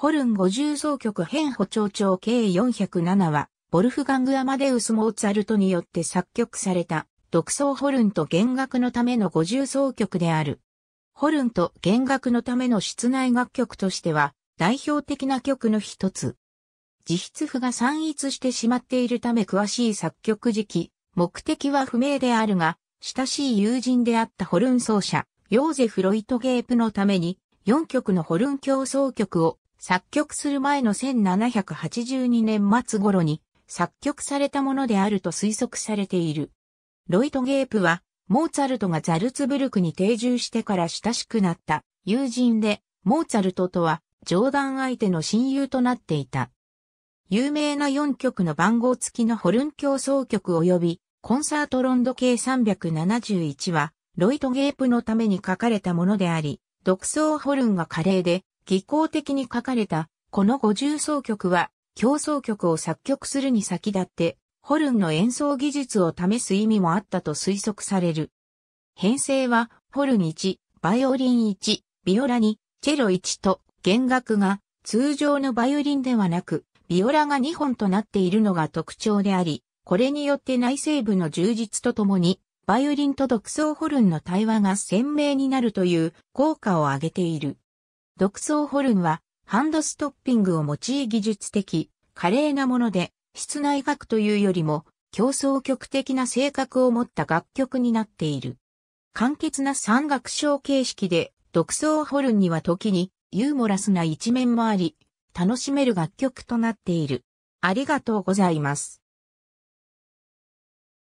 ホルン五重奏曲編補聴調計407は、ボルフガング・アマデウス・モーツァルトによって作曲された、独奏ホルンと弦楽のための五重奏曲である。ホルンと弦楽のための室内楽曲としては、代表的な曲の一つ。自筆譜が散逸してしまっているため詳しい作曲時期、目的は不明であるが、親しい友人であったホルン奏者、ヨーゼフ・ロイトゲープのために、4曲のホルン競奏曲を作曲する前の1782年末頃に作曲されたものであると推測されている。ロイト・ゲープは、モーツァルトがザルツブルクに定住してから親しくなった友人で、モーツァルトとは冗談相手の親友となっていた。有名な4曲の番号付きのホルン競争曲及びコンサートロンド計371は、ロイト・ゲープのために書かれたものであり、独奏ホルンが華麗で、技巧的に書かれた、この五重奏曲は、競争曲を作曲するに先立って、ホルンの演奏技術を試す意味もあったと推測される。編成は、ホルン1、バイオリン1、ビオラ2、チェロ1と、弦楽が、通常のバイオリンではなく、ビオラが2本となっているのが特徴であり、これによって内西部の充実とともに、バイオリンと独奏ホルンの対話が鮮明になるという効果を上げている。独創ホルンはハンドストッピングを用い技術的、華麗なもので、室内楽というよりも、競争曲的な性格を持った楽曲になっている。簡潔な三楽章形式で、独創ホルンには時にユーモラスな一面もあり、楽しめる楽曲となっている。ありがとうございます。